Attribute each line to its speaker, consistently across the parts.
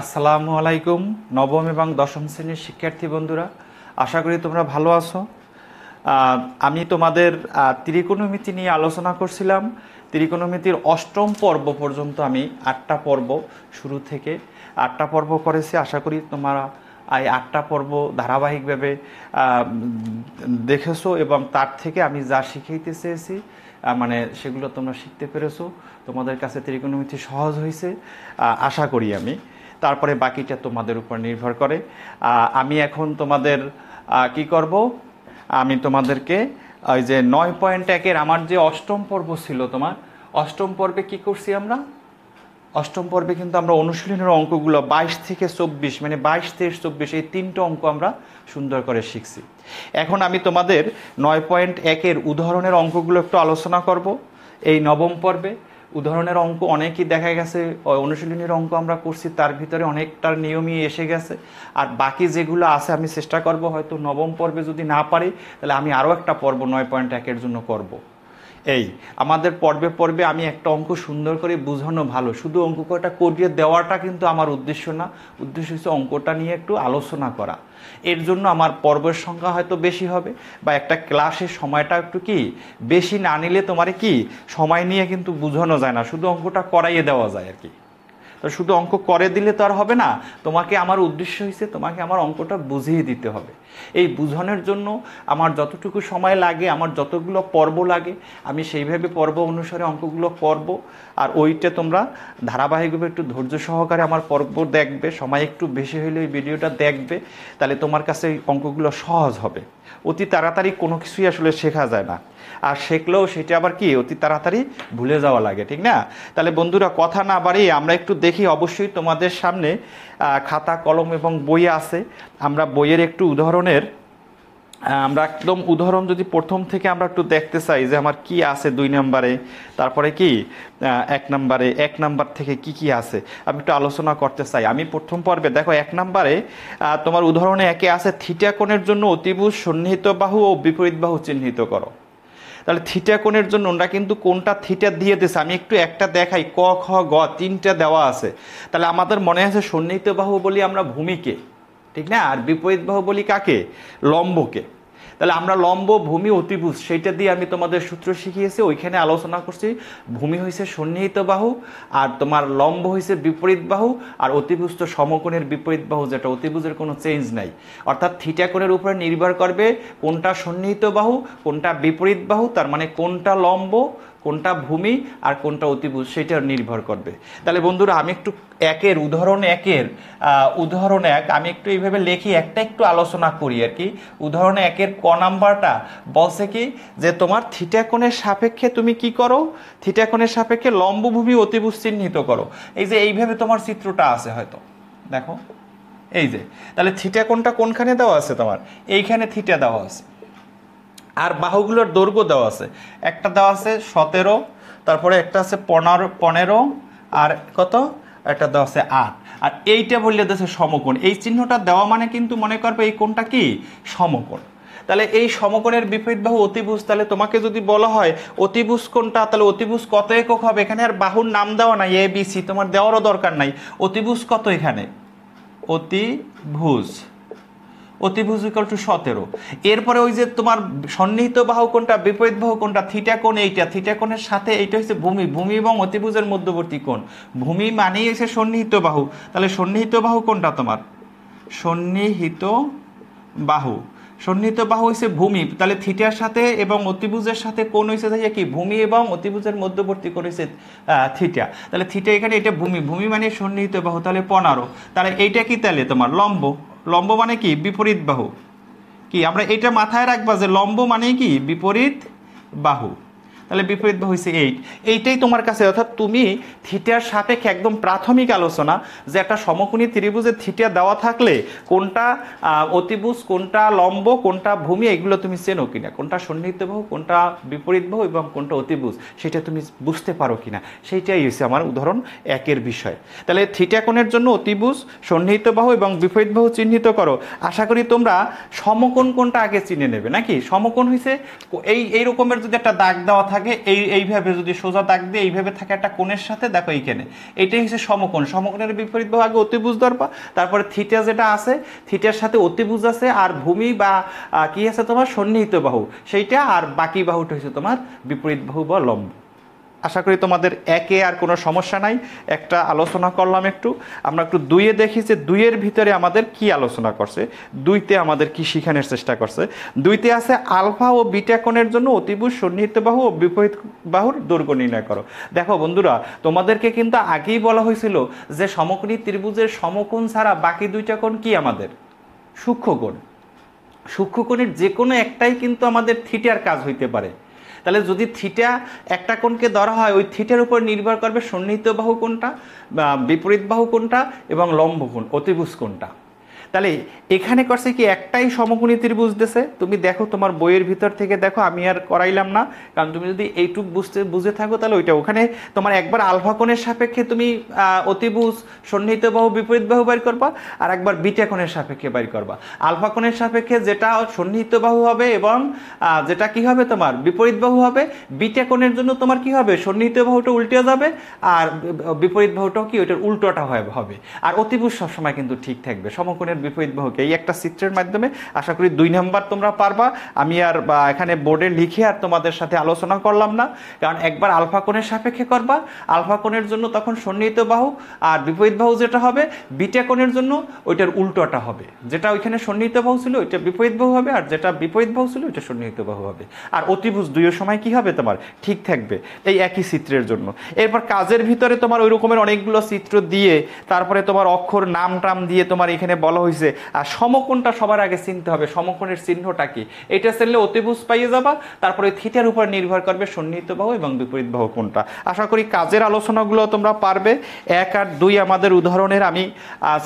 Speaker 1: আসসালামু আলাইকুম নবম এবং দশম শ্রেণীর শিক্ষার্থী বন্ধুরা আশা করি তোমরা ভালো আছো আমি তোমাদের ত্রিকোণমিতি নিয়ে আলোচনা করছিলাম ত্রিকোণমিতির অষ্টম পর্ব পর্যন্ত আমি আটটা পর্ব শুরু থেকে আটটা পর্ব করেছি আশা করি তোমরা এই আটটা পর্ব ধারাবাহিকভাবে দেখেছো এবং তার থেকে আমি যা শিখাইতে চেয়েছি মানে সেগুলো তোমরা শিখতে পেরেছো তোমাদের কাছে ত্রিকোণমিতি সহজ হয়েছে আশা করি আমি তারপরে বাকিটা তোমাদের উপর নির্ভর করে আমি এখন তোমাদের কি করব আমি তোমাদেরকে ওই যে নয় পয়েন্ট একের আমার যে অষ্টম পর্ব ছিল তোমার অষ্টম পর্বে কি করছি আমরা অষ্টম পর্বে কিন্তু আমরা অনুশীলনের অঙ্কগুলো বাইশ থেকে চব্বিশ মানে বাইশ থেকে চব্বিশ এই তিনটা অঙ্ক আমরা সুন্দর করে শিখছি এখন আমি তোমাদের নয় পয়েন্ট একের উদাহরণের অঙ্কগুলো একটু আলোচনা করব এই নবম পর্বে উদাহরণের অঙ্ক অনেকই দেখা গেছে অনুশীলনীর অঙ্ক আমরা করছি তার ভিতরে অনেকটার নিয়মই এসে গেছে আর বাকি যেগুলো আছে আমি চেষ্টা করব হয়তো নবম পর্বে যদি না পারি তাহলে আমি আরও একটা পর্ব নয় পয়েন্ট একের জন্য করবো এই আমাদের পর্বে পর্বে আমি একটা অঙ্ক সুন্দর করে বোঝানো ভালো শুধু অঙ্কটা করিয়ে দেওয়াটা কিন্তু আমার উদ্দেশ্য না উদ্দেশ্য হচ্ছে অঙ্কটা নিয়ে একটু আলোচনা করা এর জন্য আমার পর্বের সংখ্যা হয়তো বেশি হবে বা একটা ক্লাসের সময়টা একটু কি বেশি না নিলে তোমার কি সময় নিয়ে কিন্তু বোঝানো যায় না শুধু অঙ্কটা করাইয়ে দেওয়া যায় আর কি তো শুধু অঙ্ক করে দিলে তো আর হবে না তোমাকে আমার উদ্দেশ্য হয়েছে তোমাকে আমার অঙ্কটা বুঝিয়ে দিতে হবে এই বুঝানোর জন্য আমার যতটুকু সময় লাগে আমার যতগুলো পর্ব লাগে আমি সেইভাবে পর্ব অনুসারে অঙ্কগুলো পর্ব আর ওইটা তোমরা ধারাবাহিকভাবে একটু ধৈর্য সহকারে আমার পর্ব দেখবে সময় একটু বেশি হলে ওই ভিডিওটা দেখবে তাহলে তোমার কাছে এই অঙ্কগুলো সহজ হবে অতি তাড়াতাড়ি কোনো কিছুই আসলে শেখা যায় না আর শেখলেও সেটা আবার কি অতি তাড়াতাড়ি ভুলে যাওয়া লাগে ঠিক না তাহলে বন্ধুরা কথা না বাড়িয়ে আমরা একটু দেখি অবশ্যই তোমাদের সামনে খাতা কলম এবং বই আছে আমরা বইয়ের একটু উদাহরণের আমরা একদম উদাহরণ যদি প্রথম থেকে আমরা একটু দেখতে চাই যে আমার কি আছে দুই নম্বরে তারপরে কি এক নম্বরে এক নাম্বার থেকে কি কি আছে আমি একটু আলোচনা করতে চাই আমি প্রথম পর্বে দেখো এক নম্বরে তোমার উদাহরণে একে আছে থিটাকোণের জন্য অতিভূত সন্নিহিত বাহু ও বিপরীত বাহু চিহ্নিত করো তাহলে থিটা কোণের জন্য ওনারা কিন্তু কোনটা থিটা দিয়ে দিয়েছে আমি একটু একটা দেখাই ক খ গ তিনটা দেওয়া আছে তাহলে আমাদের মনে আছে সন্নিহিত বাহু বলি আমরা ভূমিকে ঠিক না আর বিপরীত বাহু বলি কাকে লম্বকে তাহলে আমরা লম্ব ভূমি অতিভুজ সেইটা দিয়ে আমি তোমাদের সূত্র শিখিয়েছি ওইখানে আলোচনা করছি ভূমি হয়েছে সন্নিহিত বাহু আর তোমার লম্ব হয়েছে বিপরীত বাহু আর অতিভুজ তো সমকোণের বিপরীত বাহু যেটা অতিভুজের কোনো চেঞ্জ নাই অর্থাৎ থিটাকোণের উপরে নির্ভর করবে কোনটা সন্নিহিত বাহু কোনটা বিপরীত বাহু তার মানে কোনটা লম্ব কোনটা ভূমি আর কোনটা অতিভূত সেটা নির্ভর করবে তাহলে বন্ধুরা আমি একটু একের উদাহরণ একের উদাহরণ এক আমি একটু এইভাবে লেখি একটা একটু আলোচনা করি আর কি উদাহরণ একের ক নাম্বারটা বলছে কি যে তোমার থিটাকোণের সাপেক্ষে তুমি কি করো থিটাকোণের সাপেক্ষে লম্বভূমি অতিভূত চিহ্নিত করো এই যে এইভাবে তোমার চিত্রটা আছে হয়তো দেখো এই যে তাহলে থিটাকোণটা কোনখানে দেওয়া আছে তোমার এইখানে থিটা দেওয়া আছে আর বাহুগুলোর দৈর্ঘ্য দেওয়া আছে একটা দেওয়া আছে সতেরো তারপরে একটা আছে পনেরো পনেরো আর কত একটা দেওয়া আছে আট আর এইটা বললে দেশে সমকোণ এই চিহ্নটা দেওয়া মানে কিন্তু মনে করবে এই কোনটা কি সমকোণ তাহলে এই সমকোণের বিপরীত বাহু অতিভুজ তাহলে তোমাকে যদি বলা হয় অতিভুজ কোনটা তাহলে অতিভুজ কত একক হবে এখানে আর বাহুর নাম দেওয়া নাই এ বি সি তোমার দেওয়ারও দরকার নাই অতিভুজ কত এখানে অতিভুজ অতিভুজ ইকাল টু সতেরো এরপরে ওই যে তোমার সন্নিহিত বাহু কোনটা বিপরীত বাহু কোনটা থিটা কোন এইটা থিটা কোণের সাথে এইটা হচ্ছে ভূমি ভূমি এবং অতিভুজের মধ্যবর্তী কোণ ভূমি মানেই হচ্ছে সন্নিহিত বাহু তাহলে সন্নিহিত বাহু কোনটা তোমার সন্নিহিত বাহু সন্নিহিত বাহু হয়েছে ভূমি তাহলে থিটার সাথে এবং অতিভুজের সাথে কোন হয়েছে তাই কি ভূমি এবং অতিভুজের মধ্যবর্তী করেছে থিটা তাহলে থিটা এখানে এটা ভূমি ভূমি মানে সন্নিহিত বাহু তাহলে পনেরো তাহলে এইটা কি তাহলে তোমার লম্ব লম্ব মানে কি বিপরীত বাহু কি আমরা এটা মাথায় রাখবা যে লম্ব মানে কি বিপরীত বাহু তাহলে বিপরীত হয়েছে এইট এইটাই তোমার কাছে অর্থাৎ তুমি থিটিয়ার সাপেক্ষে একদম প্রাথমিক আলোচনা যে একটা সমকোণী ত্রিভুজে থিটিয়া দেওয়া থাকলে কোনটা অতিভুজ কোনটা লম্ব কোনটা ভূমি এগুলো তুমি চেনো কিনা কোনটা সন্নিহিত বহু কোনটা বিপরীত বহু এবং কোনটা অতিভুজ সেটা তুমি বুঝতে পারো কিনা সেইটাই হয়েছে আমার উদাহরণ একের বিষয় তাহলে থিটা কোণের জন্য অতিভুজ সন্নিহিত বাহু এবং বিপরীত বাহু চিহ্নিত করো আশা করি তোমরা সমকোণ কোনটা আগে চিনে নেবে নাকি সমকোণ হয়েছে এই এই রকমের যদি একটা দাগ দেওয়া থাকে থাকে এই এইভাবে যদি সোজা তাক দিয়ে এইভাবে থাকে একটা কোণের সাথে দেখো এইখানে এটাই হচ্ছে সমকোণ সমকোণের বিপরীত বা আগে অতিভুজ দর্পা তারপরে থিটা যেটা আছে থিটার সাথে অতিভুজ আছে আর ভূমি বা কি আছে তোমার সন্নিহিত বাহু সেইটা আর বাকি বাহুটা হচ্ছে তোমার বিপরীত বাহু বা লম্ব আশা করি তোমাদের একে আর কোনো সমস্যা নাই একটা আলোচনা করলাম একটু আমরা একটু দুইয়ে দেখি যে দুইয়ের ভিতরে আমাদের কি আলোচনা করছে দুইতে আমাদের কি শিখানোর চেষ্টা করছে দুইতে আছে আলফা ও বিটাকনের জন্য অতিভুজ সন্নিহিত বাহু ও বিপরীত বাহুর দৈর্ঘ্য নির্ণয় করো দেখো বন্ধুরা তোমাদেরকে কিন্তু আগেই বলা হয়েছিল যে সমকোণী ত্রিভুজের সমকোণ ছাড়া বাকি দুইটা কোণ কি আমাদের সূক্ষ্মকোণ সূক্ষ্মকোণের যে কোনো একটাই কিন্তু আমাদের থিটার কাজ হইতে পারে তাহলে যদি থিটা একটা কোণকে ধরা হয় ওই থিটার উপর নির্ভর করবে সন্নিহিত বাহু কোনটা বিপরীত বাহু কোনটা এবং লম্ব কোন অতিভুজ কোনটা তাহলে এখানে করছে কি একটাই সমকোণী ত্রিভুজ দেশে তুমি দেখো তোমার বইয়ের ভিতর থেকে দেখো আমি আর করাইলাম না কারণ তুমি যদি এইটুক বুঝতে বুঝে থাকো তাহলে ওইটা ওখানে তোমার একবার কোণের সাপেক্ষে তুমি অতিভুজ সন্নিহিত বাহু বিপরীত বাহু বাইর করবা আর একবার বিটা কোণের সাপেক্ষে বাইর করবা আলফা কোণের সাপেক্ষে যেটা সন্নিহিত বাহু হবে এবং যেটা কি হবে তোমার বিপরীত বাহু হবে বিটা কোণের জন্য তোমার কি হবে সন্নিহিত বাহুটা উল্টে যাবে আর বিপরীত বাহুটাও কি ওইটার উল্টোটা হবে আর অতিভুজ সবসময় কিন্তু ঠিক থাকবে সমকোণের বিপরীত বহুকে এই একটা চিত্রের মাধ্যমে আশা করি দুই নাম্বার তোমরা পারবা আমি আর এখানে বোর্ডে লিখে আর তোমাদের সাথে আলোচনা করলাম না কারণ একবার আলফা কোণের সাপেক্ষে করবা আলফা কোণের জন্য তখন সন্নিহিত বাহু আর বিপরীত বাহু যেটা হবে বিটা কোণের জন্য ওইটার উল্টোটা হবে যেটা ওইখানে সন্নিহিত বাহু ছিল ওইটা বিপরীত বাহু হবে আর যেটা বিপরীত বাহু ছিল ওইটা সন্নিহিত বাহু হবে আর অতিভুজ দুইয়ের সময় কি হবে তোমার ঠিক থাকবে এই একই চিত্রের জন্য এরপর কাজের ভিতরে তোমার ওই রকমের অনেকগুলো চিত্র দিয়ে তারপরে তোমার অক্ষর নাম টাম দিয়ে তোমার এখানে বলা হয়েছে হয়েছে আর সমকোণটা সবার আগে চিনতে হবে সমকোণের চিহ্নটা কি এটা চিনলে অতিভুজ পাইয়ে যাবা তারপরে থিটার উপর নির্ভর করবে সন্নিহিত বাহু এবং বিপরীত বাহু কোনটা আশা করি কাজের আলোচনাগুলো তোমরা পারবে এক আর দুই আমাদের উদাহরণের আমি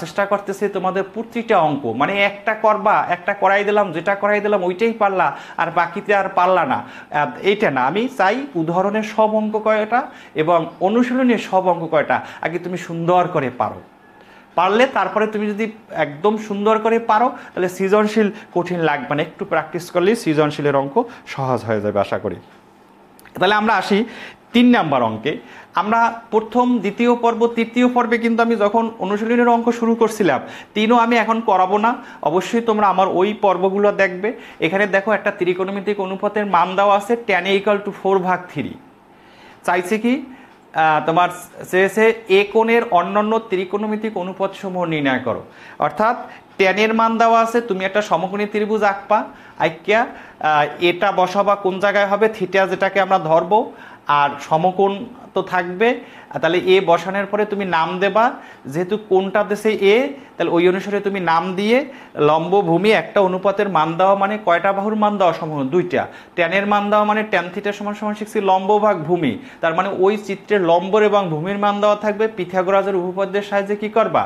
Speaker 1: চেষ্টা করতেছি তোমাদের প্রতিটা অঙ্ক মানে একটা করবা একটা করাই দিলাম যেটা করাই দিলাম ওইটাই পারলা আর বাকিতে আর পারলা না এইটা না আমি চাই উদাহরণের সব অঙ্ক কয়টা এবং অনুশীলনের সব অঙ্ক কয়টা আগে তুমি সুন্দর করে পারো পারলে তারপরে তুমি যদি একদম সুন্দর করে পারো তাহলে সৃজনশীল কঠিন লাগবে না একটু প্র্যাকটিস করলেই সৃজনশীলের অঙ্ক সহজ হয়ে যাবে আশা করি তাহলে আমরা আসি তিন নাম্বার অঙ্কে আমরা প্রথম দ্বিতীয় পর্ব তৃতীয় পর্বে কিন্তু আমি যখন অনুশীলনের অঙ্ক শুরু করছিলাম তিনও আমি এখন করাবো না অবশ্যই তোমরা আমার ওই পর্বগুলো দেখবে এখানে দেখো একটা ত্রিকোণমিতিক অনুপাতের মান দেওয়া আছে ট্যানে ইকাল টু ফোর ভাগ থ্রি চাইছে কি তোমার শেষে এ কোণের অন্যান্য ত্রিকোণমিতিক সমূহ নির্ণয় করো অর্থাৎ ট্যানের মান দেওয়া আছে তুমি একটা সমকোণী ত্রিভুজ আঁকবা আঁকিয়া এটা বসাবা কোন জায়গায় হবে থিটা যেটাকে আমরা ধরবো আর সমকোণ তো থাকবে তাহলে এ বসানোর পরে তুমি নাম দেবা যেহেতু কোনটা দেশে এ তাহলে ওই অনুসারে তুমি নাম দিয়ে লম্ব ভূমি একটা অনুপাতের মান দেওয়া মানে কয়টা বাহুর মান দেওয়া সম্ভব দুইটা ট্যানের মান দেওয়া মানে ট্যান থিটা সমান সমান শিখছি লম্ব ভাগ ভূমি তার মানে ওই চিত্রের লম্বর এবং ভূমির মান দেওয়া থাকবে পিথাগোরাজের উপপাদ্যের সাহায্যে কি করবা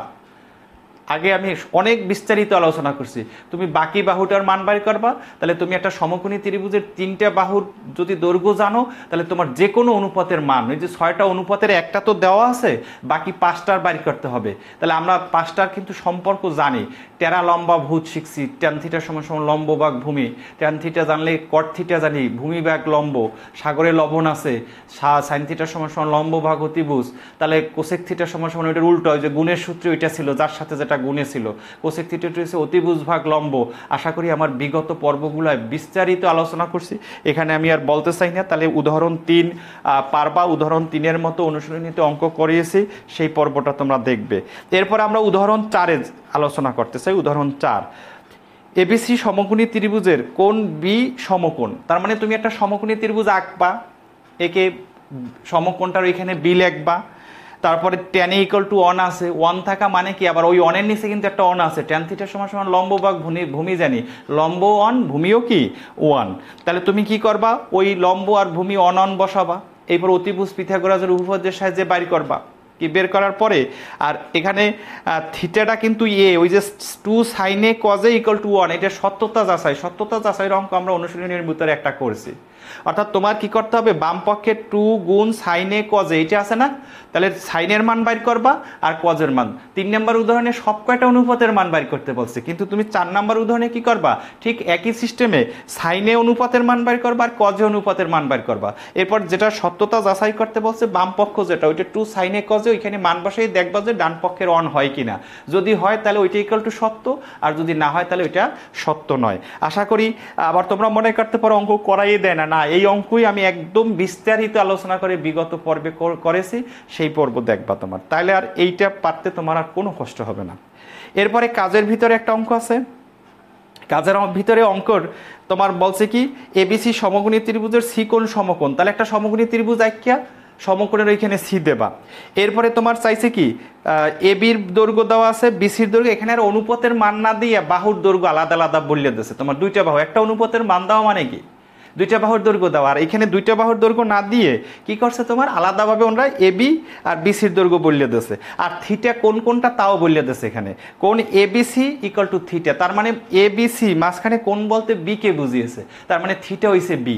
Speaker 1: আগে আমি অনেক বিস্তারিত আলোচনা করছি তুমি বাকি বাহুটার মান বাড়ি করবা তাহলে তুমি একটা সমকোণী ত্রিভুজের তিনটা বাহুর যদি দৈর্ঘ্য জানো তাহলে তোমার যে কোনো অনুপাতের মান ওই যে ছয়টা অনুপাতের একটা তো দেওয়া আছে বাকি পাঁচটার বাড়ি করতে হবে তাহলে আমরা পাঁচটার কিন্তু সম্পর্ক জানি টেরা লম্বা ভূত শিখছি ট্যান সময় সময় লম্ব বাঘ ভূমি ট্যানথিটা থিটা জানলে কর্থিটা থিটা জানি ভূমি ব্যাগ লম্ব সাগরে লবণ আছে সাইনথিটার সময় সময় সমান লম্ব ভাগ অতিভুজ তাহলে কোশেক থিটার সময় ওইটার উল্টো যে গুণের সূত্র ওইটা ছিল যার সাথে যেটা গুণে ছিল কোশেক থিয়েটারটি হচ্ছে অতিভুজ ভাগ লম্ব আশা করি আমার বিগত পর্বগুলোয় বিস্তারিত আলোচনা করছি এখানে আমি আর বলতে চাই না তাহলে উদাহরণ তিন পারবা উদাহরণ তিনের মতো অনুশীলনীতে অঙ্ক করিয়েছি সেই পর্বটা তোমরা দেখবে এরপর আমরা উদাহরণ চারে আলোচনা করতে চাই উদাহরণ চার এবিসি সমকোণী ত্রিভুজের কোন বি সমকোণ তার মানে তুমি একটা সমকোণী ত্রিভুজ আঁকবা একে সমকোণটার ওইখানে বি লেখবা তারপরে ট্যানে ইকুয়াল টু অন আছে ওয়ান থাকা মানে কি আবার ওই অনের নিচে কিন্তু একটা অন আছে ট্যান থিটার সময় সময় লম্ব বা ভূমি ভূমি জানি লম্ব অন ভূমিও কি ওয়ান তাহলে তুমি কি করবা ওই লম্ব আর ভূমি অন অন বসাবা এরপর অতিভুজ পিথাগোরাজের উপপাদ্যের সাহায্যে বাইর করবা কি বের করার পরে আর এখানে থিটাটা কিন্তু এ ওই যে টু সাইনে কজে ইকাল টু ওয়ান এটা সত্যতা যাচাই সত্যতা যাচাইয়ের অঙ্ক আমরা অনুশীলনের ভিতরে একটা করছি অর্থাৎ তোমার কি করতে হবে বাম পক্ষে টু গুণ সাইনে কজে এটা আছে না তাহলে সাইনের মান বাইর করবা আর কজের মান তিন নম্বর উদাহরণে সব কয়টা অনুপাতের মান বাইর করতে বলছে কিন্তু তুমি চার নম্বর উদাহরণে কি করবা ঠিক একই সিস্টেমে সাইনে অনুপাতের মান বাইর করবা আর কজে অনুপাতের মান বাইর করবা এরপর যেটা সত্যতা যাচাই করতে বলছে বাম পক্ষ যেটা ওইটা টু সাইনে কজে যে ওইখানে মান বসাই দেখবা যে ডান পক্ষের অন হয় কিনা যদি হয় তাহলে ওইটা ইকাল টু সত্য আর যদি না হয় তাহলে ওইটা সত্য নয় আশা করি আবার তোমরা মনে করতে পারো অঙ্ক করাই দেয় না না এই অঙ্কই আমি একদম বিস্তারিত আলোচনা করে বিগত পর্বে করেছি সেই পর্ব দেখবা তোমার তাহলে আর এইটা পারতে তোমার আর কোনো কষ্ট হবে না এরপরে কাজের ভিতরে একটা অঙ্ক আছে কাজের ভিতরে অঙ্কর তোমার বলছে কি এবিসি সমগুণী ত্রিভুজের সিকোণ সমকোণ তাহলে একটা সমগুণী ত্রিভুজ আখ্যা সমকোণের ওইখানে সি দেবা এরপরে তোমার চাইছে কি এ বির দৈর্ঘ্য দেওয়া আছে বিসির দৈর্ঘ্য এখানে আর অনুপতের মান না দিয়ে বাহুর দৈর্ঘ্য আলাদা আলাদা বললে দিয়েছে তোমার দুইটা বাহু একটা অনুপতের মান দেওয়া মানে কি দুইটা বাহুর দৈর্ঘ্য দেওয়া আর এখানে দুইটা বাহুর দৈর্ঘ্য না দিয়ে কি করছে তোমার আলাদাভাবে ওনারা এ বি আর বিসির দৈর্ঘ্য বললে দিয়েছে আর থিটা কোন কোনটা তাও বললে দিয়েছে এখানে কোন A BC equal to theta তার মানে এ বিসি মাঝখানে কোন বলতে বিকে বুঝিয়েছে তার মানে থিটা হইছে বি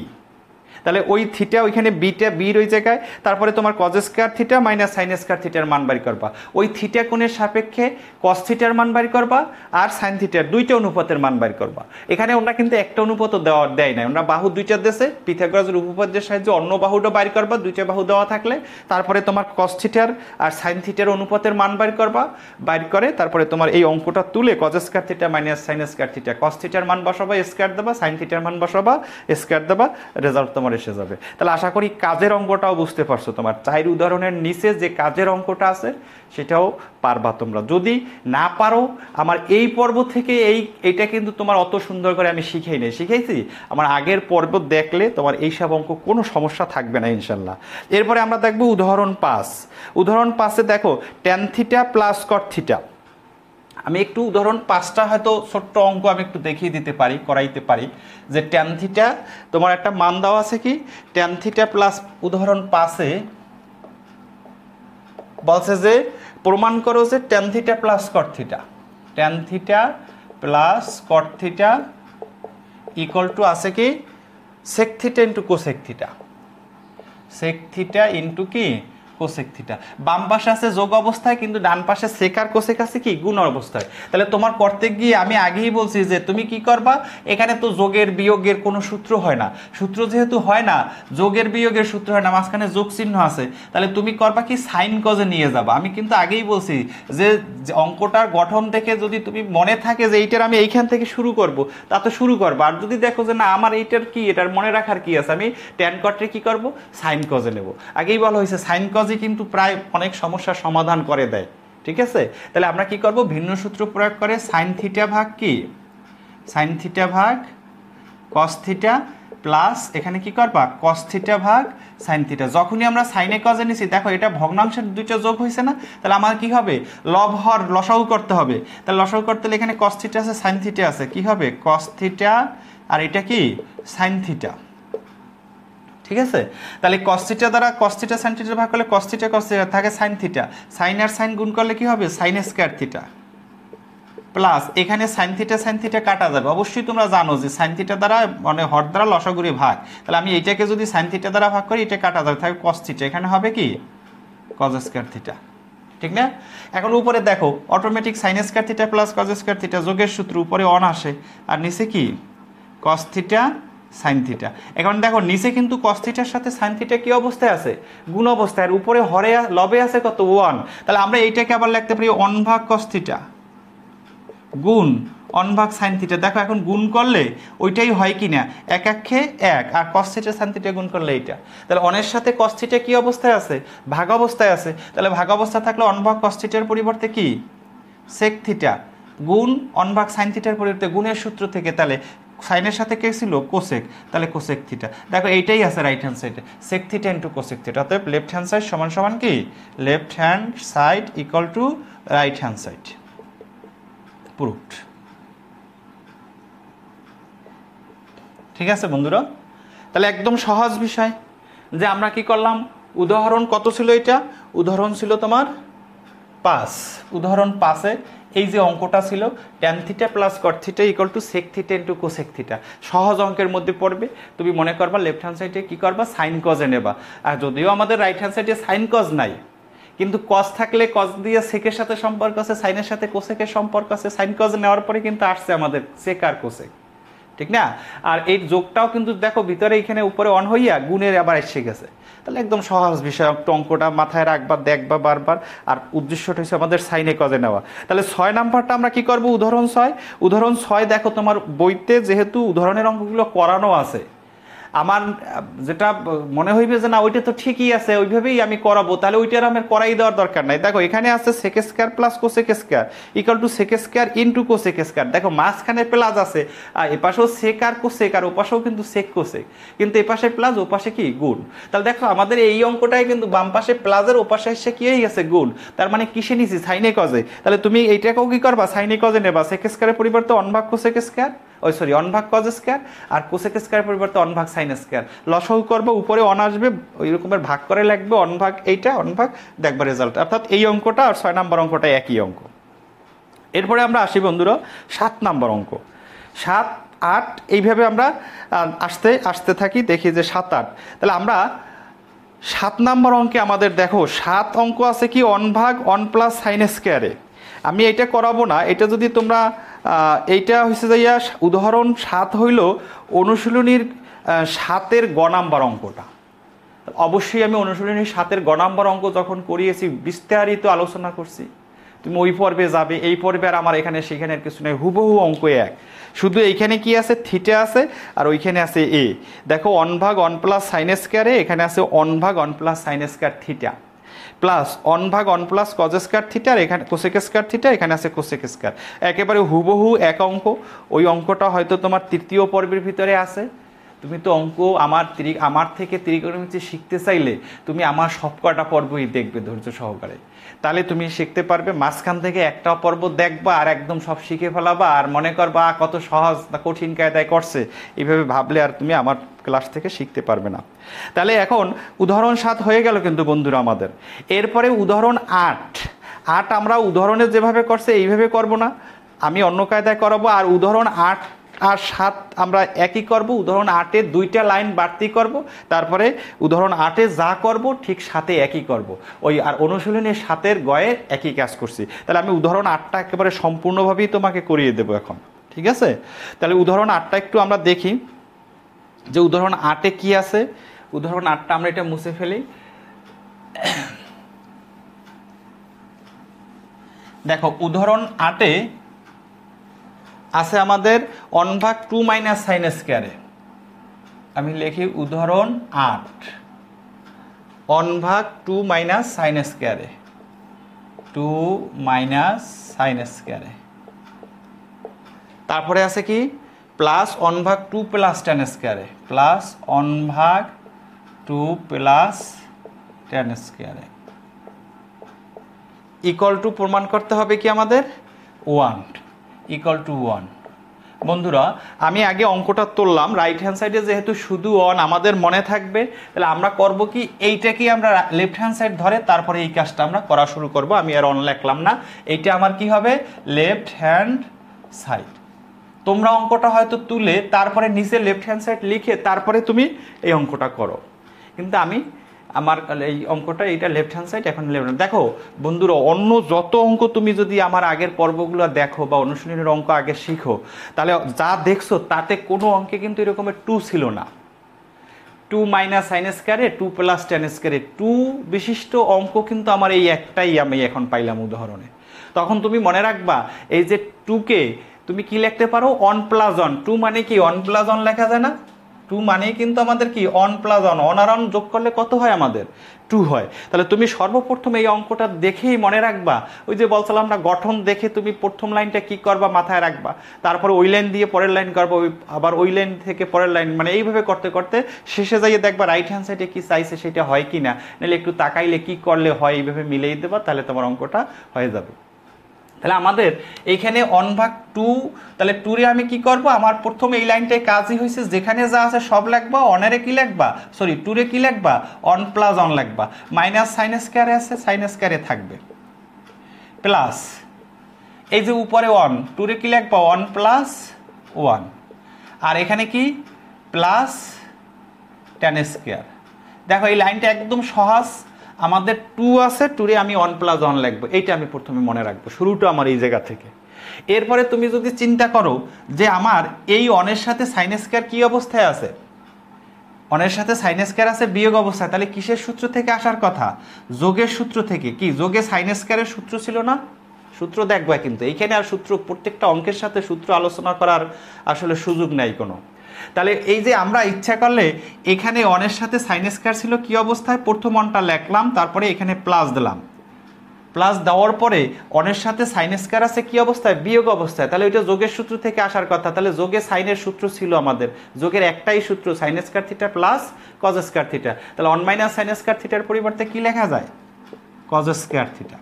Speaker 1: তাহলে ওই থিটা ওইখানে বিটা বির ওই জায়গায় তারপরে তোমার কজেস্কার থিটা মাইনাস সাইনেস্কার থিটার মান বাড়ি করবা ওই থিটা কোণের সাপেক্ষে কস থিটার মান বাড়ি করবা আর সাইন থিটার দুইটা অনুপাতের মান বাড়ি করবা এখানে ওনারা কিন্তু একটা অনুপাতও দেওয়া দেয় না ওনারা বাহু দুইটা দেশে পিথাগরাজের উপপাদ্যের সাহায্যে অন্য বাহুটা বাড়ি করবা দুইটা বাহু দেওয়া থাকলে তারপরে তোমার কস থিটার আর সাইন থিটার অনুপাতের মান বাড়ি করবা বাইর করে তারপরে তোমার এই অঙ্কটা তুলে cos square theta minus sine square theta cos থিটার মান বসাবা স্কোয়ার দেবা সাইন থিটার মান বসাবা স্কোয়ার দেবা রেজাল্ট তোমার তোমার এসে যাবে তাহলে আশা করি কাজের অঙ্গটাও বুঝতে পারছো তোমার চাহির উদাহরণের নিচে যে কাজের অঙ্কটা আছে সেটাও পারবা তোমরা যদি না পারো আমার এই পর্ব থেকে এই এটা কিন্তু তোমার অত সুন্দর করে আমি শিখেই নেই শিখেছি আমার আগের পর্ব দেখলে তোমার এইসব অঙ্ক কোনো সমস্যা থাকবে না ইনশাল্লাহ এরপরে আমরা দেখবো উদাহরণ পাস উদাহরণ পাসে দেখো tan theta plus cot theta আমি একটু উদাহরণ পাঁচটা হয়তো ছোট্ট অঙ্ক আমি একটু দেখিয়ে দিতে পারি করাইতে পারি যে ট্যানথিটা থিটা তোমার একটা মান দেওয়া আছে কি ট্যানথিটা থিটা প্লাস উদাহরণ পাঁচে বলছে যে প্রমাণ করো যে tan theta theta plus cot theta tan theta theta plus cot theta theta to আছে কি sec theta theta into cosec theta sec theta theta into কি কোসেক থিটা বাম পাশে আছে যোগ অবস্থায় কিন্তু ডান পাশে সেকার কোসেক আছে কি গুণ অবস্থায় তাহলে তোমার করতে গিয়ে আমি আগেই বলছি যে তুমি কি করবা এখানে তো যোগের বিয়োগের কোনো সূত্র হয় না সূত্র যেহেতু হয় না যোগের বিয়োগের সূত্র হয় না মাঝখানে যোগ চিহ্ন আছে তাহলে তুমি করবা কি সাইন কজে নিয়ে যাবা আমি কিন্তু আগেই বলছি যে অঙ্কটার গঠন থেকে যদি তুমি মনে থাকে যে এইটার আমি এইখান থেকে শুরু করব তা তো শুরু করবো আর যদি দেখো যে না আমার এইটার কি এটার মনে রাখার কি আছে আমি ট্যান কটে কি করব সাইন কজে নেব আগেই বলা হয়েছে সাইন কজে সহজে কিন্তু প্রায় অনেক সমস্যার সমাধান করে দেয় ঠিক আছে তাহলে আমরা কি করব ভিন্ন সূত্র প্রয়োগ করে সাইন থিটা ভাগ কি সাইন থিটা ভাগ কস থিটা প্লাস এখানে কি করবা কস থিটা ভাগ সাইন থিটা যখনই আমরা সাইনে কজে নিছি দেখো এটা ভগ্নাংশের দুইটা যোগ হয়েছে না তাহলে আমার কি হবে লব হর লসাউ করতে হবে তাহলে লসাউ করতে হলে এখানে কস থিটা আছে সাইন থিটা আছে কি হবে কস থিটা আর এটা কি সাইন থিটা ঠিক আছে তাহলে কস্তিটা দ্বারা কস্তিটা সাইন থিটা ভাগ করলে কস্তিটা কস্তিটা থাকে সাইন থিটা সাইন আর সাইন গুণ করলে কি হবে সাইন স্কোয়ার থিটা প্লাস এখানে সাইন থিটা সাইন থিটা কাটা যাবে অবশ্যই তোমরা জানো যে সাইন থিটা দ্বারা মানে হর দ্বারা লসাগুড়ি ভাগ তাহলে আমি এটাকে যদি সাইন থিটা দ্বারা ভাগ করি এটা কাটা যাবে থাকে কস থিটা এখানে হবে কি কজ স্কোয়ার থিটা ঠিক না এখন উপরে দেখো automatic sine square theta plus cos square theta যোগের সূত্র উপরে অন আসে আর নিচে কি কস থিটা সাইন থিটা এখন দেখো নিচে কিন্তু কস থিটার সাথে সাইন থিটা কী অবস্থায় আছে গুণ অবস্থায় আর উপরে হরে লবে আছে কত ওয়ান তাহলে আমরা এইটাকে আবার লিখতে পারি ওয়ান ভাগ কস থিটা গুণ অনভাগ ভাগ সাইন থিটা দেখো এখন গুণ করলে ওইটাই হয় কি না এক একে এক আর কস থিটা সাইন থিটা গুণ করলে এইটা তাহলে অনের সাথে কস থিটা কী অবস্থায় আছে ভাগ অবস্থায় আছে তাহলে ভাগ অবস্থা থাকলে অন ভাগ কস থিটার পরিবর্তে কি সেক থিটা গুণ অনভাগ সাইন থিটার পরিবর্তে গুণের সূত্র থেকে তাহলে সাইনের সাথে কে ছিল কোসেক তাহলে কোসেক থিটা দেখো এইটাই আছে রাইট হ্যান্ড সাইডে sec theta into cosec theta অতএব লেফট হ্যান্ড সাইড সমান সমান কি left hand side equal to right hand side proof ঠিক আছে বন্ধুরা তাহলে একদম সহজ বিষয় যে আমরা কি করলাম উদাহরণ কত ছিল এটা উদাহরণ ছিল তোমার পাস উদাহরণ পাসে এই যে অঙ্কটা ছিল tan theta plus cot theta equal to sec theta into cosec theta সহজ অঙ্কের মধ্যে পড়বে তুমি মনে করবা লেফট হ্যান্ড সাইডে কী করবা সাইন কজে নেবা আর যদিও আমাদের রাইট হ্যান্ড সাইডে সাইন কজ নাই কিন্তু কজ থাকলে কজ দিয়ে সেকের সাথে সম্পর্ক আছে সাইনের সাথে কোসেকের সম্পর্ক আছে সাইন কজ নেওয়ার পরে কিন্তু আসছে আমাদের সেক আর কোসেক ঠিক না আর এই যোগটাও কিন্তু দেখো ভিতরে এখানে উপরে অন হইয়া গুণের আবার এসে গেছে তাহলে একদম সহজ বিষয় অঙ্কটা মাথায় রাখবার দেখবা বারবার আর উদ্দেশ্যটা হচ্ছে আমাদের সাইনে কজে নেওয়া তাহলে ছয় নাম্বারটা আমরা কি করব উদাহরণ ছয় উদাহরণ ছয় দেখো তোমার বইতে যেহেতু উদাহরণের অঙ্কগুলো করানো আছে আমার যেটা মনে হইবে যে না ওইটা তো ঠিকই আছে ওইভাবেই আমি করাবো তাহলে ওইটার আমার করাই দেওয়ার দরকার নাই দেখো এখানে আছে sec A square plus cosec square equal to sec A square to cosec square দেখো মাঝখানে প্লাস আছে আর এপাশেও সেক আর কোসেক আর ওপাশেও কিন্তু সেক কোসেক কিন্তু এপাশে প্লাস ওপাশে কি গুণ তাহলে দেখো আমাদের এই অঙ্কটাই কিন্তু বাম পাশে প্লাসের ওপাশে এসে কি হয়ে গেছে গুণ তার মানে কিসে নিছি সাইনে কজে তাহলে তুমি এইটাকেও কি করবা সাইনে কজে নেবা সেক স্কোয়ারের পরিবর্তে অনভাগ কোসেক স্কোয়ার ওই সরি অনভাগ কজ স্কোয়ার আর কোসেক স্কোয়ারের পরিবর্তে অনভাগ সাইন সাইন স্কোয়ার লসাউ করবে উপরে অন আসবে ওই রকমের ভাগ করে লাগবে অন ভাগ এইটা অন ভাগ দেখবো রেজাল্ট অর্থাৎ এই অঙ্কটা আর ছয় নম্বর অঙ্কটা একই অঙ্ক এরপরে আমরা আসি বন্ধুরা সাত নম্বর অঙ্ক সাত আট এইভাবে আমরা আসতে আসতে থাকি দেখি যে সাত আট তাহলে আমরা সাত নম্বর অঙ্কে আমাদের দেখো সাত অঙ্ক আছে কি অন ভাগ অন প্লাস সাইন স্কোয়ারে আমি এটা করাবো না এটা যদি তোমরা এইটা হচ্ছে যাইয়া উদাহরণ সাত হইল অনুশীলনীর সাতের গ নাম্বার অঙ্কটা অবশ্যই আমি অনুশীলনী সাতের গ নাম্বার অঙ্ক যখন করিয়েছি বিস্তারিত আলোচনা করছি তুমি ওই পর্বে যাবে এই পর্বে আর আমার এখানে সেখানে কিছু নেই হুবহু অঙ্ক এক শুধু এইখানে কি আছে থিটে আছে আর ওইখানে আছে এ দেখো অন ভাগ অন প্লাস এ এখানে আছে অন ভাগ one plus square theta plus one ভাগ অন প্লাস থিটা আর এখানে কোসেকেস্কার থিটা এখানে আছে কোসেকেস্কার একেবারে হুবহু এক অঙ্ক ওই অঙ্কটা হয়তো তোমার তৃতীয় পর্বের ভিতরে আছে তুমি তো অঙ্ক আমার ত্রি আমার থেকে ত্রিকোণমিতি শিখতে চাইলে তুমি আমার সব কটা পর্বই দেখবে ধৈর্য সহকারে তাহলে তুমি শিখতে পারবে মাঝখান থেকে একটা পর্ব দেখবা আর একদম সব শিখে ফেলাবা আর মনে করবা কত সহজ না কঠিন কায়দায় করছে এইভাবে ভাবলে আর তুমি আমার ক্লাস থেকে শিখতে পারবে না তাহলে এখন উদাহরণ সাত হয়ে গেল কিন্তু বন্ধুরা আমাদের এরপরে উদাহরণ আট আট আমরা উদাহরণে যেভাবে করছে এইভাবে করব না আমি অন্য কায়দায় করাবো আর উদাহরণ আট আর সাত আমরা একই করব উদাহরণ আটে দুইটা লাইন বাড়তি করব তারপরে উদাহরণ আটে যা করব ঠিক সাথে একই করব ওই আর অনুশীলনে সাতের গয়ে একই কাজ করছি তাহলে আমি উদাহরণ আটটা একেবারে সম্পূর্ণভাবেই তোমাকে করিয়ে দেবো এখন ঠিক আছে তাহলে উদাহরণ আটটা একটু আমরা দেখি যে উদাহরণ আটে কি আছে উদাহরণ আটটা আমরা এটা মুছে ফেলি দেখো উদাহরণ আটে আছে আমাদের অনভাগ টু মাইনাস সাইন স্কোয়ারে আমি লিখি উদাহরণ আট অনভাগ two minus sine square A two minus sine square A তারপরে আছে কি প্লাস অনভাগ ভাগ two plus tan square A plus অনভাগ ভাগ two plus tan square A equal to প্রমাণ করতে হবে কি আমাদের ওয়ান ইকাল টু ওয়ান বন্ধুরা আমি আগে অঙ্কটা তুললাম রাইট হ্যান্ড সাইডে যেহেতু শুধু অন আমাদের মনে থাকবে তাহলে আমরা করব কি এইটাকেই আমরা লেফট হ্যান্ড সাইড ধরে তারপরে এই কাজটা আমরা করা শুরু করব আমি আর অন লেখলাম না এইটা আমার কি হবে লেফট হ্যান্ড সাইড তোমরা অঙ্কটা হয়তো তুলে তারপরে নিচে লেফট হ্যান্ড সাইড লিখে তারপরে তুমি এই অঙ্কটা করো কিন্তু আমি আমার এই অঙ্কটা এটা লেফট হ্যান্ড সাইড এখন লেফট দেখো বন্ধুরা অন্য যত অঙ্ক তুমি যদি আমার আগের পর্বগুলো দেখো বা অনুশীলনের অঙ্ক আগে শিখো তাহলে যা দেখছো তাতে কোনো অঙ্কে কিন্তু এরকমের টু ছিল না two minus sine square A two plus tan square A two বিশিষ্ট অঙ্ক কিন্তু আমার এই একটাই আমি এখন পাইলাম উদাহরণে তখন তুমি মনে রাখবা এই যে টুকে তুমি কি লিখতে পারো অন প্লাস অন টু মানে কি অন প্লাস অন লেখা যায় না টু মানে কিন্তু আমাদের কি অন প্লাস অন অন আর অন যোগ করলে কত হয় আমাদের টু হয় তাহলে তুমি সর্বপ্রথম এই অঙ্কটা দেখেই মনে রাখবা ওই যে বলছিলাম না গঠন দেখে তুমি প্রথম লাইনটা কি করবা মাথায় রাখবা তারপরে ওই লাইন দিয়ে পরের লাইন করবো ওই আবার ওই লাইন থেকে পরের লাইন মানে এইভাবে করতে করতে শেষে যাইয়ে দেখবা রাইট হ্যান্ড সাইডে কি চাইছে সেটা হয় কি না নাহলে একটু তাকাইলে কি করলে হয় এইভাবে মিলিয়ে দেবা তাহলে তোমার অঙ্কটা হয়ে যাবে তাহলে আমাদের এইখানে অন ভাগ টু তাহলে টুরে আমি কি করব আমার প্রথম এই লাইনটায় কাজই হয়েছে যেখানে যা আছে সব লাগবা অনারে কি লাগবা সরি টুরে কি লাগবা অন প্লাস অন লাগবা মাইনাস সাইন কেয়ারে আছে সাইন কেয়ারে থাকবে প্লাস এই যে উপরে ওয়ান টুরে কি লাগবা ওয়ান প্লাস ওয়ান আর এখানে কি প্লাস টেন স্কোয়ার দেখো এই লাইনটা একদম সহজ আমাদের টু আছে টুরে আমি অন প্লাস অন লাগবো এইটা আমি প্রথমে মনে রাখবো শুরুটা আমার এই জায়গা থেকে এরপরে তুমি যদি চিন্তা করো যে আমার এই অনের সাথে সাইনেস্কার কি অবস্থায় আছে অনের সাথে সাইনেস্কার আছে বিয়োগ অবস্থায় তাহলে কিসের সূত্র থেকে আসার কথা যোগের সূত্র থেকে কি যোগে সাইনেস্কারের সূত্র ছিল না সূত্র দেখবা কিন্তু এইখানে আর সূত্র প্রত্যেকটা অঙ্কের সাথে সূত্র আলোচনা করার আসলে সুযোগ নাই কোনো তাহলে এই যে আমরা ইচ্ছা করলে এখানে অনের সাথে সাইন স্কোয়ার ছিল কি অবস্থায় প্রথম অনটা লেখলাম তারপরে এখানে প্লাস দিলাম প্লাস দেওয়ার পরে অনের সাথে সাইন স্কোয়ার আছে কি অবস্থায় বিয়োগ অবস্থায় তাহলে ওইটা যোগের সূত্র থেকে আসার কথা তাহলে যোগে সাইনের সূত্র ছিল আমাদের যোগের একটাই সূত্র sine square theta plus cos square theta তাহলে অন মাইনাস সাইন স্কোয়ার থিটার পরিবর্তে কি লেখা যায় কজ স্কোয়ার থিটা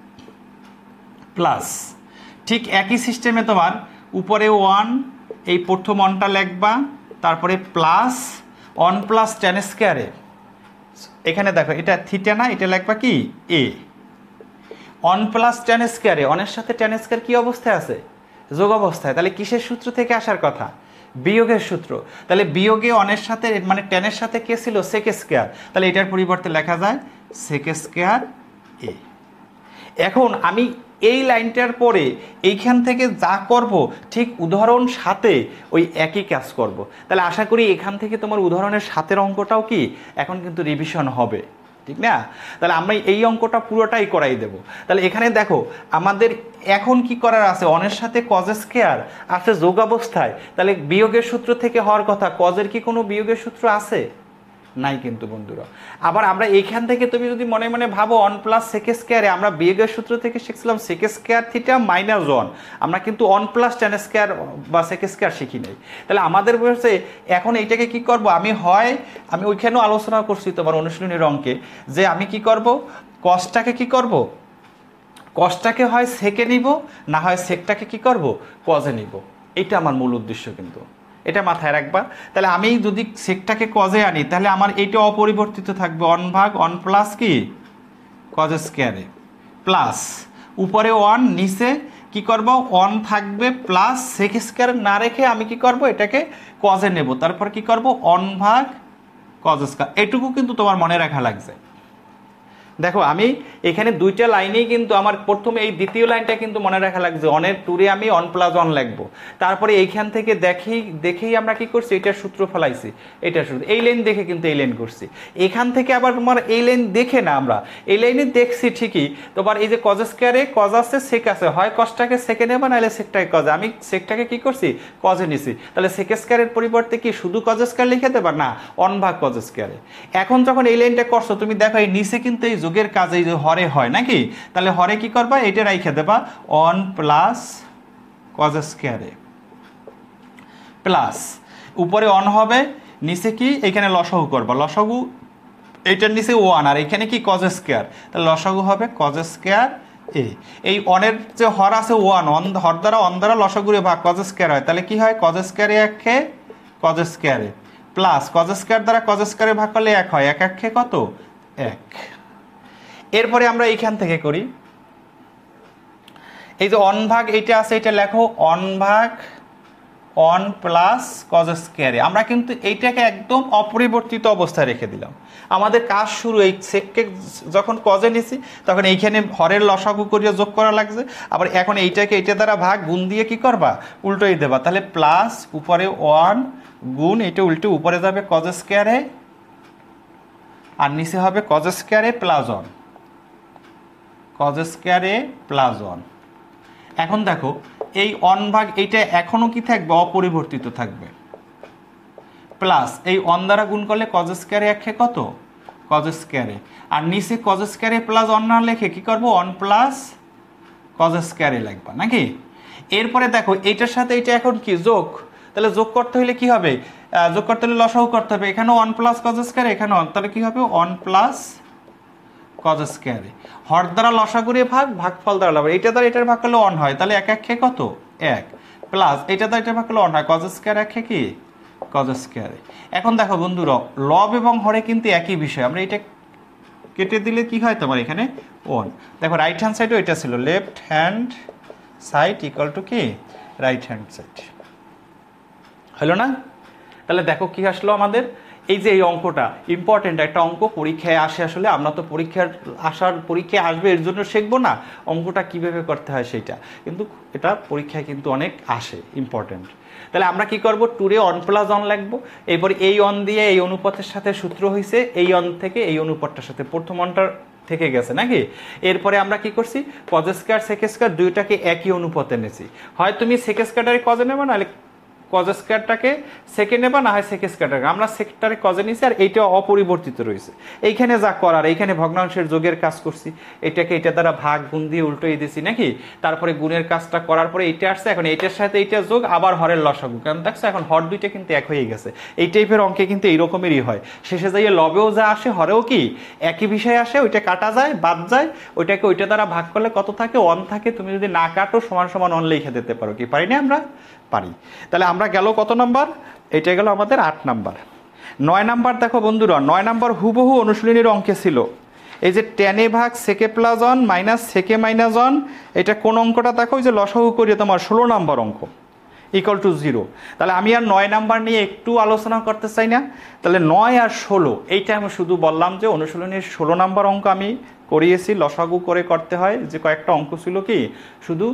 Speaker 1: প্লাস ঠিক একই সিস্টেমে তোমার উপরে ওয়ান এই প্রথম অনটা লেখবা তারপরে প্লাস ওয়ান প্লাস টেন স্কোয়ারে এখানে দেখো এটা থিটা না এটা লাগবে কি এ ওয়ান প্লাস টেন স্কোয়ারে অনের সাথে টেন স্কোয়ার কী অবস্থায় আছে যোগ অবস্থায় তাহলে কিসের সূত্র থেকে আসার কথা বিয়োগের সূত্র তাহলে বিয়োগে অনের সাথে মানে টেনের সাথে কে ছিল সেক স্কোয়ার তাহলে এটার পরিবর্তে লেখা যায় সেক স্কোয়ার এ এখন আমি এই লাইনটার পরে এইখান থেকে যা করব ঠিক উদাহরণ সাথে ওই একই কাজ করব। তাহলে আশা করি এখান থেকে তোমার উদাহরণের সাতের অঙ্কটাও কি এখন কিন্তু রিভিশন হবে ঠিক না তাহলে আমরা এই অঙ্কটা পুরোটাই করাই দেব তাহলে এখানে দেখো আমাদের এখন কি করার আছে অনের সাথে কজেস কেয়ার আছে যোগ অবস্থায় তাহলে বিয়োগের সূত্র থেকে হওয়ার কথা কজের কি কোনো বিয়োগের সূত্র আছে নাই কিন্তু বন্ধুরা আবার আমরা এইখান থেকে তুমি যদি মনে মনে ভাবো ওয়ান প্লাস সেকে স্কোয়ারে আমরা বিয়েগের সূত্র থেকে শিখছিলাম সেকে স্কোয়ার থিটা মাইনাস ওয়ান আমরা কিন্তু ওয়ান প্লাস টেন স্কোয়ার বা সেকে স্কোয়ার শিখি নাই তাহলে আমাদের বলছে এখন এইটাকে কি করব আমি হয় আমি ওইখানেও আলোচনা করছি তোমার অনুশীলনীর অঙ্কে যে আমি কি করব কষ্টটাকে কি করব কষ্টটাকে হয় সেকে নিব না হয় সেকটাকে কি করব কজে নিব এটা আমার মূল উদ্দেশ্য কিন্তু এটা মাথায় রাখবা তাহলে আমি যদি সেকটাকে কজে আনি তাহলে আমার এটা অপরিবর্তিত থাকবে অন ভাগ অন প্লাস কি কজ স্কোয়ারে প্লাস উপরে ওয়ান নিচে কি করব অন থাকবে প্লাস সেক স্কোয়ার না রেখে আমি কি করব এটাকে কজে নেব তারপর কি করব অন ভাগ কজ স্কোয়ার এটুকু কিন্তু তোমার মনে রাখা লাগছে দেখো আমি এখানে দুইটা লাইনেই কিন্তু আমার প্রথমে এই দ্বিতীয় লাইনটা কিন্তু মনে রাখা লাগছে অনের টুরে আমি অন প্লাস অন লাগবো তারপরে এইখান থেকে দেখেই দেখেই আমরা কি করছি এটার সূত্র ফেলাইছি এটার সূত্র এই লাইন দেখে কিন্তু এই লাইন করছি এখান থেকে আবার তোমার এই লাইন দেখে না আমরা এই লাইনে দেখছি ঠিকই তোমার এই যে কজেসকারে কজ আছে সেক আছে হয় কজটাকে সেকে নেবা নাহলে সেকটাকে কজ আমি সেকটাকে কি করছি কজে নিছি তাহলে সেকেস্কারের পরিবর্তে কি শুধু কজেস্কার লিখে দেবা না অন ভাগ কেয়ারে এখন যখন এই লাইনটা করছো তুমি দেখো এই নিচে কিন্তু এই যোগের কাজে হরে হয় নাকি তাহলে হরে কি করবা এটা রাইখে দেবা one plus cos square A plus উপরে অন হবে নিচে কি এখানে লসাগু করবা লসাগু এটার নিচে ওয়ান আর এখানে কি কজ স্কোয়ার তাহলে লসাগু হবে কজ স্কোয়ার এ এই অনের যে হর আছে ওয়ান অন হর দ্বারা অন দ্বারা লসাগুরে ভাগ কজ স্কোয়ার হয় তাহলে কি হয় কজ স্কোয়ারে একে cos square A plus cos square দ্বারা কজ স্কোয়ারে ভাগ করলে এক হয় এক একে কত এক এরপরে আমরা এইখান থেকে করি এই যে অন ভাগ এইটা আছে এটা লেখো অন ভাগ অন প্লাস কজ স্কোয়ারে আমরা কিন্তু এইটাকে একদম অপরিবর্তিত অবস্থায় রেখে দিলাম আমাদের কাজ শুরু এই সেককে যখন কজে নিছি তখন এইখানে হরের লসাগু করিয়া যোগ করা লাগছে আবার এখন এইটাকে এটা দ্বারা ভাগ গুণ দিয়ে কি করবা উল্টোই দেবা তাহলে প্লাস উপরে ওয়ান গুণ এটা উল্টে উপরে যাবে কজ স্কোয়ারে আর নিচে হবে cos square A plus one cos square A plus one এখন দেখো এই অন ভাগ এইটা এখনও কি থাকবে অপরিবর্তিত থাকবে প্লাস এই অন দ্বারা গুণ করলে কজ স্কোয়ারে একে কত কজ স্কোয়ারে আর নিচে কজ স্কোয়ারে প্লাস অন না লেখে কী করবো অন প্লাস কজ স্কোয়ারে লাগবা নাকি এরপরে দেখো এইটার সাথে এটা এখন কি যোগ তাহলে যোগ করতে হলে কি হবে যোগ করতে হলে লসাও করতে হবে এখানে ওয়ান প্লাস কজ স্কোয়ারে এখানে তাহলে কী হবে ওয়ান প্লাস কজ স্কোয়ারে হর দ্বারা লসা করিয়ে ভাগ ভাগফল দ্বারা লাভ এটা দ্বারা এটার ভাগ করলে অন হয় তাহলে এক এক কত এক প্লাস এটা দ্বারা এটার ভাগ করলে অন হয় কজ স্কোয়ার এক খে কি কজ স্কোয়ারে এখন দেখো বন্ধুরা লব এবং হরে কিন্তু একই বিষয় আমরা এটা কেটে দিলে কি হয় তোমার এখানে ওয়ান দেখো রাইট হ্যান্ড সাইডও এটা ছিল left hand side equal to কি রাইট হ্যান্ড সাইড হলো না তাহলে দেখো কি আসলো আমাদের এই যে এই অঙ্কটা ইম্পর্টেন্ট একটা অঙ্ক পরীক্ষায় আসে আসলে আমরা তো পরীক্ষার আসার পরীক্ষায় আসবে এর জন্য শিখবো না অঙ্কটা কিভাবে করতে হয় সেটা কিন্তু এটা পরীক্ষায় কিন্তু অনেক আসে ইম্পর্টেন্ট তাহলে আমরা কি করব টুরে অন প্লাস অন লাগবো এরপর এই অন দিয়ে এই অনুপাতের সাথে সূত্র হয়েছে এই অন থেকে এই অনুপাতটার সাথে প্রথম অনটার থেকে গেছে নাকি এরপরে আমরা কি করছি কজেস্কার সেকেস্কার দুইটাকে একই অনুপাতে নেছি হয় তুমি সেকেস্কারটারে কজে নেবে নাহলে কজ স্কোয়ারটাকে সেকেন্ডে বা না হয় সেকে স্কোয়ারটাকে আমরা সেকটারে কজে নিয়েছি আর এইটা অপরিবর্তিত রয়েছে এইখানে যা করার এইখানে ভগ্নাংশের যোগের কাজ করছি এটাকে এটা দ্বারা ভাগ গুণ দিয়ে উল্টোই দিয়েছি নাকি তারপরে গুণের কাজটা করার পরে এইটা আসছে এখন এইটার সাথে এইটা যোগ আবার হরের লসাগু কেন দেখছো এখন হর দুইটা কিন্তু এক হয়ে গেছে এই টাইপের অঙ্কে কিন্তু এইরকমেরই হয় শেষে যাইয়ে লবেও যা আসে হরেও কি একই বিষয় আসে ওইটা কাটা যায় বাদ যায় ওইটাকে ওইটা দ্বারা ভাগ করলে কত থাকে অন থাকে তুমি যদি না কাটো সমান সমান অন লিখে দিতে পারো কি পারি না আমরা পারি তাহলে আমরা গেল কত নাম্বার এটা গেল আমাদের আট নাম্বার নয় নাম্বার দেখো বন্ধুরা নয় নাম্বার হুবহু অনুশীলনীর অঙ্কে ছিল এই যে টেনে ভাগ sec A plus one minus sec A minus one এটা কোন অঙ্কটা দেখো ওই যে লসহু করিয়ে তোমার ষোলো নাম্বার অঙ্ক ইকাল টু জিরো তাহলে আমি আর নয় নাম্বার নিয়ে একটু আলোচনা করতে চাই না তাহলে নয় আর ষোলো এইটা আমি শুধু বললাম যে অনুশীলনীর ষোলো নাম্বার অঙ্ক আমি করিয়েছি লসাগু করে করতে হয় যে কয়েকটা অঙ্ক ছিল কি শুধু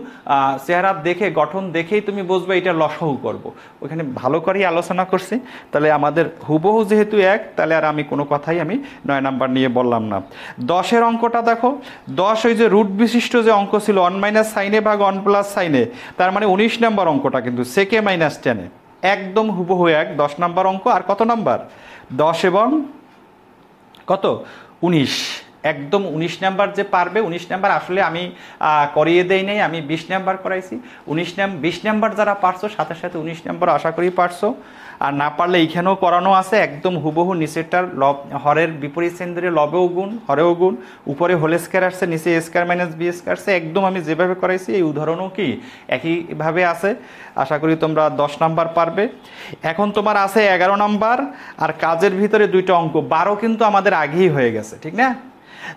Speaker 1: চেহারা দেখে গঠন দেখেই তুমি বুঝবে এটা লসাহু করব। ওখানে ভালো করেই আলোচনা করছি তাহলে আমাদের হুবহু যেহেতু এক তাহলে আর আমি কোনো কথাই আমি নয় নাম্বার নিয়ে বললাম না দশের অঙ্কটা দেখো দশ ওই যে রুট বিশিষ্ট যে অঙ্ক ছিল অন মাইনাস সাইনে ভাগ অন প্লাস সাইনে তার মানে উনিশ নাম্বার অঙ্কটা কিন্তু সেকে মাইনাস টেনে একদম হুবহু এক দশ নাম্বার অঙ্ক আর কত নাম্বার দশ এবং কত উনিশ একদম উনিশ নাম্বার যে পারবে উনিশ নাম্বার আসলে আমি করিয়ে দেই নাই আমি বিশ নাম্বার করাইছি উনিশ নাম বিশ নাম্বার যারা পারছো সাথে সাথে উনিশ নাম্বার আশা করি পারছো আর না পারলে এইখানেও করানো আছে একদম হুবহু নিচেরটার লব হরের বিপরীত সেন্দ্রে লবেও গুণ হরেও গুণ উপরে হোল স্কোয়ার আসছে নিচে স্কোয়ার মাইনাস বি স্কোয়ার আসছে একদম আমি যেভাবে করাইছি এই উদাহরণও কি একইভাবে আছে আশা করি তোমরা দশ নাম্বার পারবে এখন তোমার আছে এগারো নাম্বার আর কাজের ভিতরে দুইটা অঙ্ক বারো কিন্তু আমাদের আগেই হয়ে গেছে ঠিক না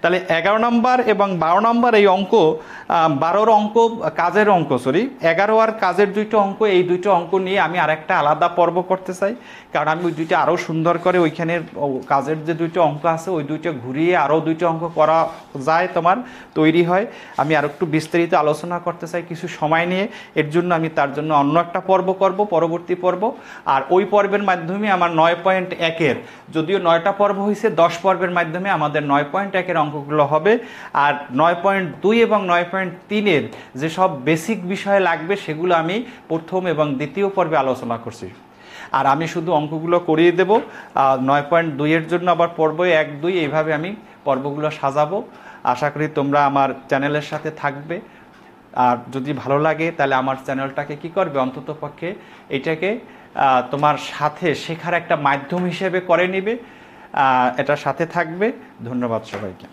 Speaker 1: তাহলে এগারো নম্বর এবং বারো নম্বর এই অঙ্ক বারোর অঙ্ক কাজের অঙ্ক সরি এগারো আর কাজের দুইটো অঙ্ক এই দুইটো অঙ্ক নিয়ে আমি আরেকটা আলাদা পর্ব করতে চাই কারণ আমি ওই দুইটা আরও সুন্দর করে ওইখানের কাজের যে দুইটো অঙ্ক আছে ওই দুইটা ঘুরিয়ে আরও দুইটো অঙ্ক করা যায় তোমার তৈরি হয় আমি আরও একটু বিস্তারিত আলোচনা করতে চাই কিছু সময় নিয়ে এর জন্য আমি তার জন্য অন্য একটা পর্ব করব পরবর্তী পর্ব আর ওই পর্বের মাধ্যমে আমার নয় পয়েন্ট একের যদিও নয়টা পর্ব হয়েছে দশ পর্বের মাধ্যমে আমাদের নয় পয়েন্ট একের অঙ্কগুলো হবে আর নয় পয়েন্ট দুই এবং নয় পয়েন্ট তিনের যেসব বেসিক বিষয় লাগবে সেগুলো আমি প্রথম এবং দ্বিতীয় পর্বে আলোচনা করছি আর আমি শুধু অঙ্কগুলো করিয়ে দেব নয় পয়েন্ট দুইয়ের জন্য আবার পর্ব এক দুই এইভাবে আমি পর্বগুলো সাজাবো আশা করি তোমরা আমার চ্যানেলের সাথে থাকবে আর যদি ভালো লাগে তাহলে আমার চ্যানেলটাকে কি করবে অন্তত পক্ষে এটাকে তোমার সাথে শেখার একটা মাধ্যম হিসেবে করে নেবে এটার সাথে থাকবে ধন্যবাদ সবাইকে